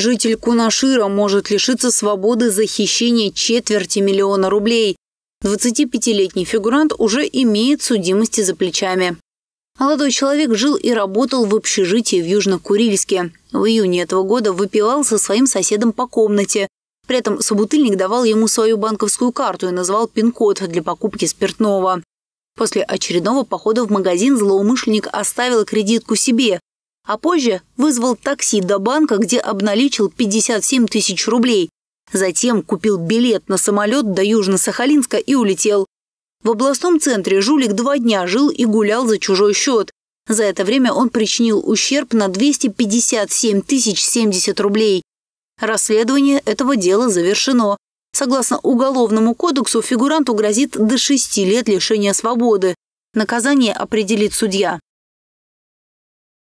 Житель Кунашира может лишиться свободы за хищение четверти миллиона рублей. 25-летний фигурант уже имеет судимости за плечами. Молодой человек жил и работал в общежитии в Южно-Курильске. В июне этого года выпивал со своим соседом по комнате. При этом собутыльник давал ему свою банковскую карту и назвал пин-код для покупки спиртного. После очередного похода в магазин злоумышленник оставил кредитку себе, а позже вызвал такси до банка, где обналичил 57 тысяч рублей. Затем купил билет на самолет до Южно-Сахалинска и улетел. В областном центре жулик два дня жил и гулял за чужой счет. За это время он причинил ущерб на 257 тысяч 70 рублей. Расследование этого дела завершено. Согласно Уголовному кодексу, фигуранту грозит до 6 лет лишения свободы. Наказание определит судья.